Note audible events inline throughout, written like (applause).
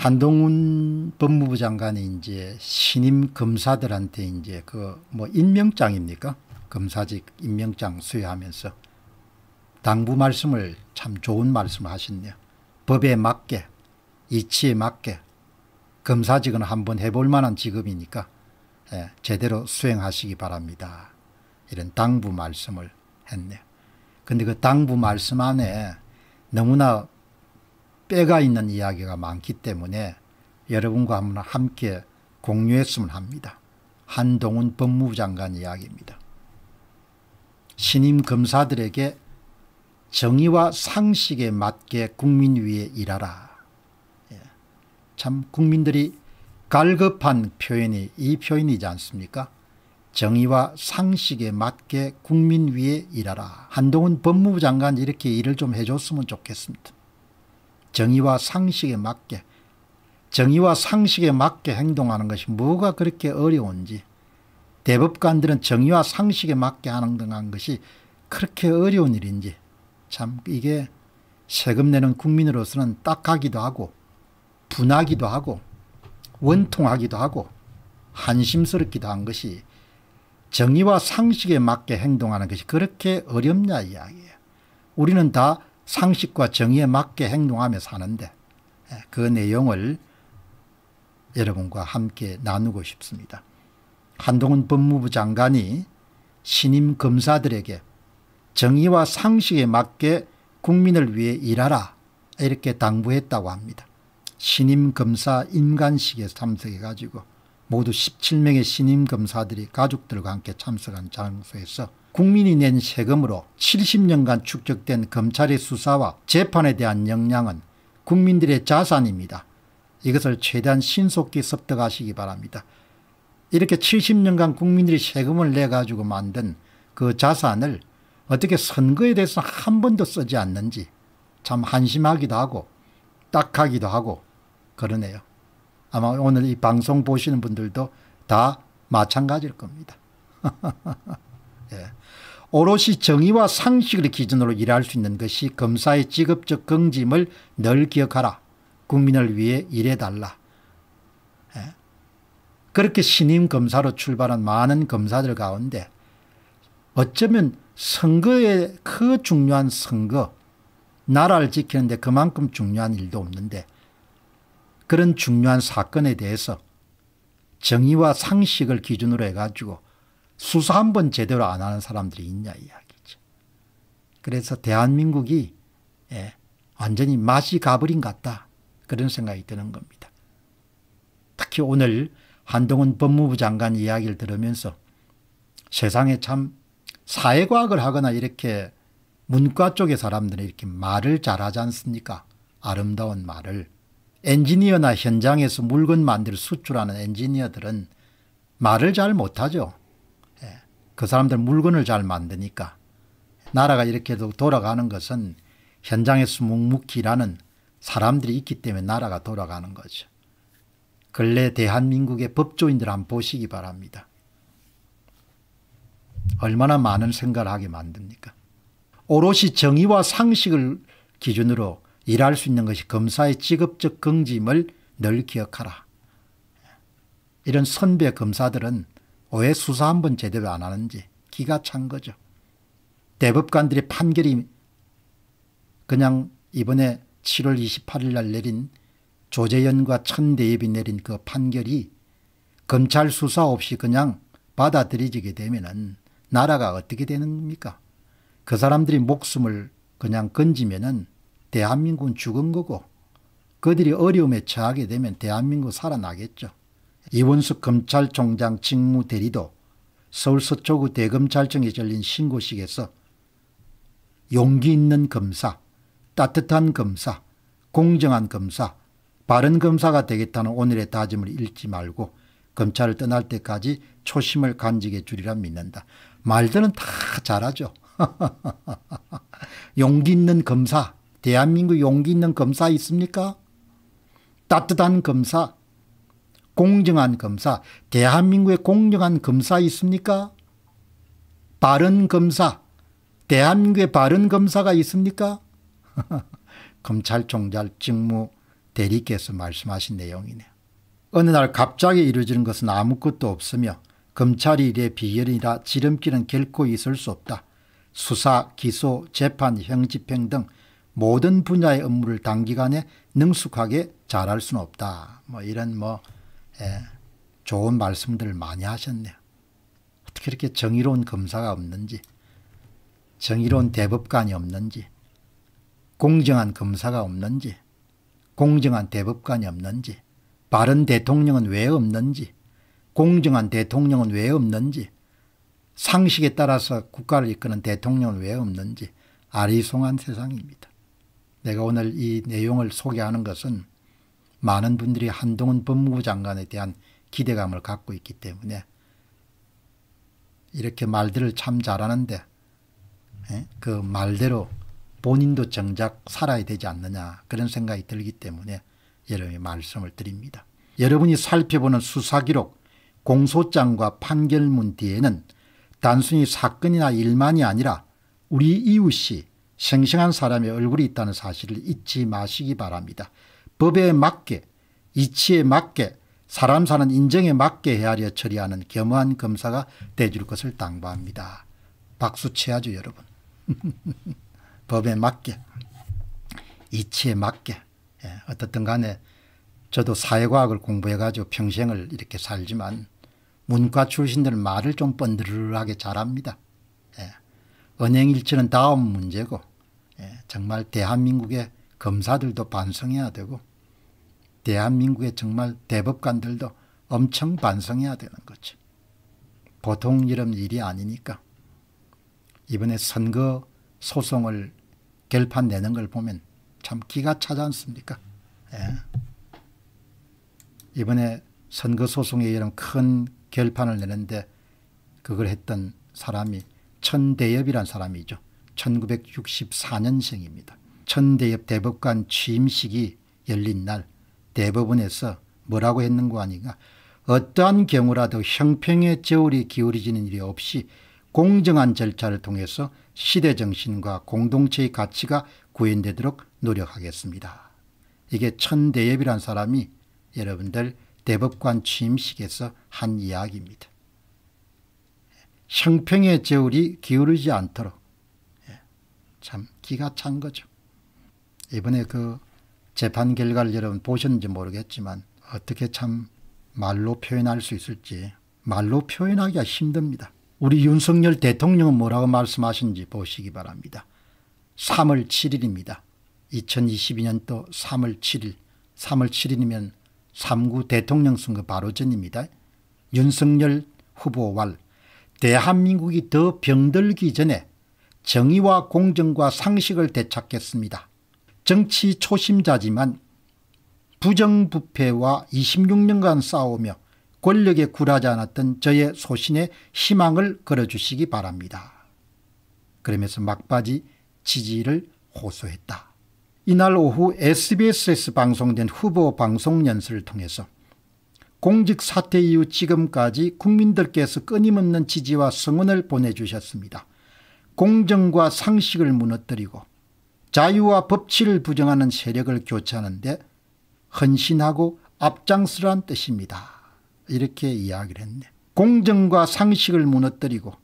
한동훈 법무부 장관이 이제 신임 검사들한테 이제 그 뭐 임명장입니까? 검사직 임명장 수여하면서 당부 말씀을 참 좋은 말씀을 하셨네요. 법에 맞게 이치에 맞게 검사직은 한번 해볼 만한 직업이니까 예, 제대로 수행하시기 바랍니다. 이런 당부 말씀을 했네요. 근데 그 당부 말씀 안에 너무나 빼가 있는 이야기가 많기 때문에 여러분과 함께 공유했으면 합니다. 한동훈 법무부 장관 이야기입니다. 신임 검사들에게 정의와 상식에 맞게 국민 위에 일하라. 예. 참 국민들이 갈급한 표현이 이 표현이지 않습니까? 정의와 상식에 맞게 국민 위에 일하라. 한동훈 법무부 장관 이렇게 일을 좀 해줬으면 좋겠습니다. 정의와 상식에 맞게 정의와 상식에 맞게 행동하는 것이 뭐가 그렇게 어려운지 대법관들은 정의와 상식에 맞게 하는 등한 것이 그렇게 어려운 일인지 참 이게 세금 내는 국민으로서는 딱하기도 하고 분하기도 하고 원통하기도 하고 한심스럽기도 한 것이 정의와 상식에 맞게 행동하는 것이 그렇게 어렵냐 이야기예요. 우리는 다 상식과 정의에 맞게 행동하며 사는데 예, 그 내용을 여러분과 함께 나누고 싶습니다. 한동훈 법무부 장관이 신임 검사들에게 정의와 상식에 맞게 국민을 위해 일하라 이렇게 당부했다고 합니다. 신임 검사 임관식에 참석해가지고 모두 17명의 신임 검사들이 가족들과 함께 참석한 장소에서 국민이 낸 세금으로 70년간 축적된 검찰의 수사와 재판에 대한 역량은 국민들의 자산입니다. 이것을 최대한 신속히 습득하시기 바랍니다. 이렇게 70년간 국민들이 세금을 내가지고 만든 그 자산을 어떻게 선거에 대해서 한 번도 쓰지 않는지 참 한심하기도 하고 딱하기도 하고 그러네요. 아마 오늘 이 방송 보시는 분들도 다 마찬가지일 겁니다. (laughs) 예. 오롯이 정의와 상식을 기준으로 일할 수 있는 것이 검사의 직업적 경짐을 늘 기억하라. 국민을 위해 일해달라. 예. 그렇게 신임 검사로 출발한 많은 검사들 가운데 어쩌면 선거의 그 중요한 선거, 나라를 지키는데 그만큼 중요한 일도 없는데 그런 중요한 사건에 대해서 정의와 상식을 기준으로 해가지고 수사 한 번 제대로 안 하는 사람들이 있냐 이야기죠. 그래서 대한민국이 예, 완전히 맛이 가버린 같다. 그런 생각이 드는 겁니다. 특히 오늘 한동훈 법무부 장관 이야기를 들으면서 세상에 참 사회과학을 하거나 이렇게 문과 쪽의 사람들은 이렇게 말을 잘하지 않습니까? 아름다운 말을. 엔지니어나 현장에서 물건 만들 수출하는 엔지니어들은 말을 잘 못하죠. 예, 그 사람들 물건을 잘 만드니까. 나라가 이렇게 돌아가는 것은 현장에서 묵묵히 라는 사람들이 있기 때문에 나라가 돌아가는 거죠. 근래 대한민국의 법조인들 한번 보시기 바랍니다. 얼마나 많은 생각을 하게 만듭니까? 오롯이 정의와 상식을 기준으로 일할 수 있는 것이 검사의 직업적 긍짐을 늘 기억하라. 이런 선배 검사들은 왜 수사 한 번 제대로 안 하는지 기가 찬 거죠. 대법관들의 판결이 그냥 이번에 7월 28일 날 내린 조재현과 천대엽이 내린 그 판결이 검찰 수사 없이 그냥 받아들이게 되면은 나라가 어떻게 되는 겁니까? 그 사람들이 목숨을 그냥 건지면은 대한민국은 죽은 거고 그들이 어려움에 처하게 되면 대한민국 살아나겠죠. 이원숙 검찰총장 직무 대리도 서울 서초구 대검찰청에 열린 신고식에서 용기 있는 검사, 따뜻한 검사, 공정한 검사, 바른 검사가 되겠다는 오늘의 다짐을 잃지 말고 검찰을 떠날 때까지 초심을 간직해 주리라 믿는다. 말들은 다 잘하죠. (laughs) 용기 있는 검사, 대한민국 용기 있는 검사 있습니까? 따뜻한 검사, 공정한 검사, 대한민국의 공정한 검사 있습니까? 바른 검사, 대한민국의 바른 검사가 있습니까? (laughs) 검찰총장 직무 대리께서 말씀하신 내용이네요. 어느 날 갑자기 이루어지는 것은 아무것도 없으며 검찰이 일의 비결이라 지름길은 결코 있을 수 없다. 수사, 기소, 재판, 형집행 등 모든 분야의 업무를 단기간에 능숙하게 잘할 수는 없다. 뭐 이런 뭐 예, 좋은 말씀들을 많이 하셨네요. 어떻게 이렇게 정의로운 검사가 없는지 정의로운 대법관이 없는지 공정한 검사가 없는지 공정한 대법관이 없는지 바른 대통령은 왜 없는지 공정한 대통령은 왜 없는지 상식에 따라서 국가를 이끄는 대통령은 왜 없는지 아리송한 세상입니다. 내가 오늘 이 내용을 소개하는 것은 많은 분들이 한동훈 법무부 장관에 대한 기대감을 갖고 있기 때문에 이렇게 말들을 참 잘하는데 예? 그 말대로 본인도 정작 살아야 되지 않느냐 그런 생각이 들기 때문에 여러분이 말씀을 드립니다. 여러분이 살펴보는 수사기록, 공소장과 판결문 뒤에는 단순히 사건이나 일만이 아니라 우리 이웃이 생생한 사람의 얼굴이 있다는 사실을 잊지 마시기 바랍니다. 법에 맞게 이치에 맞게 사람 사는 인정에 맞게 헤아려 처리하는 겸허한 검사가 되줄 것을 당부합니다. 박수 쳐야죠 여러분. (laughs) 법에 맞게 이치에 맞게 예, 어떻든 간에 저도 사회과학을 공부해가지고 평생을 이렇게 살지만 문과 출신들 말을 좀 번들하게 잘합니다. 예. 은행일치는 다음 문제고 예, 정말 대한민국의 검사들도 반성해야 되고 대한민국의 정말 대법관들도 엄청 반성해야 되는 거죠. 보통 이런 일이 아니니까 이번에 선거 소송을 결판 내는 걸 보면 참 기가 차지 않습니까? 예. 이번에 선거 소송에 이런 큰 결판을 내는데 그걸 했던 사람이 천대엽이란 사람이죠. 1964년생입니다. 천대엽 대법관 취임식이 열린 날 대법원에서 뭐라고 했는고 하니까 어떠한 경우라도 형평의 저울이 기울어지는 일이 없이 공정한 절차를 통해서 시대 정신과 공동체의 가치가 구현되도록 노력하겠습니다. 이게 천대엽이란 사람이 여러분들 대법관 취임식에서 한 이야기입니다. 형평의 저울이 기울이지 않도록 참 기가 찬 거죠. 이번에 그 재판 결과를 여러분 보셨는지 모르겠지만 어떻게 참 말로 표현할 수 있을지 말로 표현하기가 힘듭니다. 우리 윤석열 대통령은 뭐라고 말씀하신지 보시기 바랍니다. 3월 7일입니다. 2022년도 3월 7일 3월 7일이면 3구 대통령 선거 바로 전입니다. 윤석열 후보 왈 대한민국이 더 병들기 전에 정의와 공정과 상식을 되찾겠습니다. 정치 초심자지만 부정부패와 26년간 싸우며 권력에 굴하지 않았던 저의 소신에 희망을 걸어주시기 바랍니다. 그러면서 막바지 지지를 호소했다. 이날 오후 SBS에서 방송된 후보 방송 연설을 통해서 공직 사퇴 이후 지금까지 국민들께서 끊임없는 지지와 성원을 보내주셨습니다. 공정과 상식을 무너뜨리고 자유와 법치를 부정하는 세력을 교체하는데 헌신하고 앞장서란 뜻입니다. 이렇게 이야기를 했네. 공정과 상식을 무너뜨리고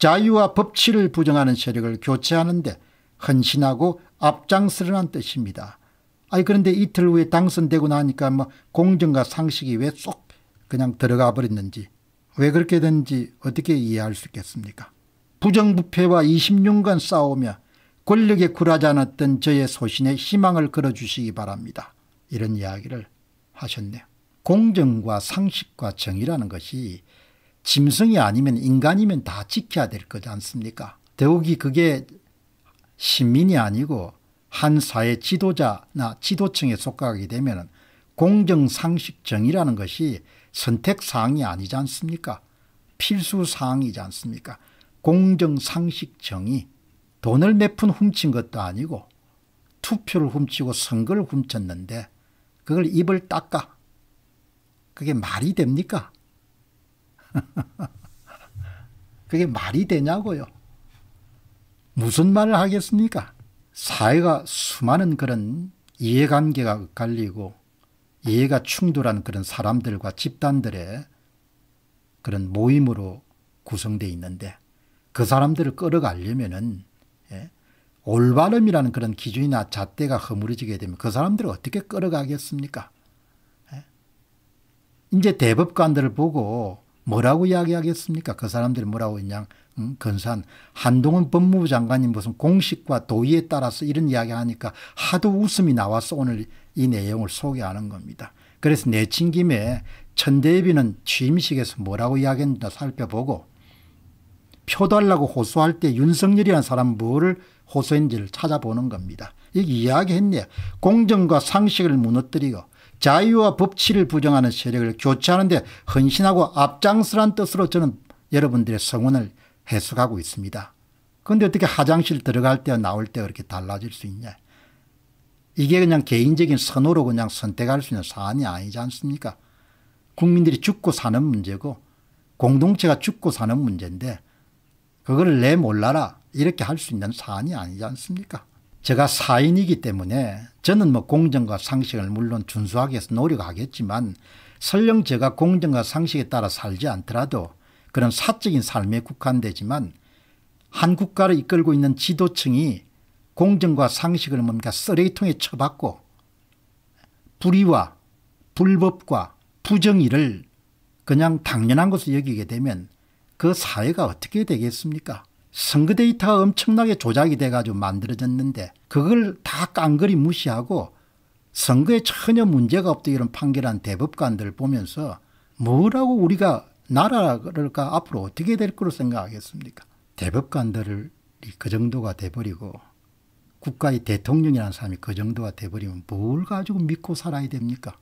자유와 법치를 부정하는 세력을 교체하는데 헌신하고 앞장서라는 뜻입니다. 아니 그런데 이틀 후에 당선되고 나니까 뭐 공정과 상식이 왜 쏙 그냥 들어가 버렸는지 왜 그렇게 된지 어떻게 이해할 수 있겠습니까? 부정부패와 20년간 싸우며 권력에 굴하지 않았던 저의 소신에 희망을 걸어주시기 바랍니다. 이런 이야기를 하셨네요. 공정과 상식과 정의라는 것이 짐승이 아니면 인간이면 다 지켜야 될 거지 않습니까? 더욱이 그게 시민이 아니고 한 사회 지도자나 지도층에 속하게 되면 공정상식 정의라는 것이 선택사항이 아니지 않습니까? 필수사항이지 않습니까? 공정상식정의 돈을 몇 푼 훔친 것도 아니고 투표를 훔치고 선거를 훔쳤는데 그걸 입을 닦아. 그게 말이 됩니까? (laughs) 그게 말이 되냐고요. 무슨 말을 하겠습니까? 사회가 수많은 그런 이해관계가 갈리고 이해가 충돌한 그런 사람들과 집단들의 그런 모임으로 구성되어 있는데 그 사람들을 끌어가려면은 예? 올바름이라는 그런 기준이나 잣대가 허물어지게 되면 그 사람들을 어떻게 끌어가겠습니까? 예? 이제 대법관들을 보고 뭐라고 이야기하겠습니까? 그사람들 뭐라고 그냥 음, 근사한 한동훈 법무부 장관이 무슨 공식과 도의에 따라서 이런 이야기하니까 하도 웃음이 나와서 오늘 이 내용을 소개하는 겁니다. 그래서 내친 김에 천대비는 취임식에서 뭐라고 이야기했는지 살펴보고 표달라고 호소할 때 윤석열이라는 사람 뭐를 호소인지를 찾아보는 겁니다. 이게 이야기했네요. 공정과 상식을 무너뜨리고 자유와 법치를 부정하는 세력을 교체하는데 헌신하고 앞장서란 뜻으로 저는 여러분들의 성원을 해석하고 있습니다. 그런데 어떻게 화장실 들어갈 때와 나올 때가 그렇게 달라질 수 있냐. 이게 그냥 개인적인 선호로 그냥 선택할 수 있는 사안이 아니지 않습니까? 국민들이 죽고 사는 문제고 공동체가 죽고 사는 문제인데 그걸 내몰라라 이렇게 할 수 있는 사안이 아니지 않습니까? 제가 사인이기 때문에 저는 뭐 공정과 상식을 물론 준수하기 위해서 노력하겠지만 설령 제가 공정과 상식에 따라 살지 않더라도 그런 사적인 삶에 국한되지만 한 국가를 이끌고 있는 지도층이 공정과 상식을 뭡니까 쓰레기통에 쳐박고 불의와 불법과 부정의를 그냥 당연한 것을 여기게 되면 그 사회가 어떻게 되겠습니까? 선거 데이터 엄청나게 조작이 돼가지고 만들어졌는데 그걸 다 깡그리 무시하고 선거에 전혀 문제가 없다 이런 판결한 대법관들 보면서 뭐라고 우리가 나라를 앞으로 어떻게 될 거로 생각하겠습니까? 대법관들이 그 정도가 돼버리고 국가의 대통령이라는 사람이 그 정도가 돼버리면 뭘 가지고 믿고 살아야 됩니까?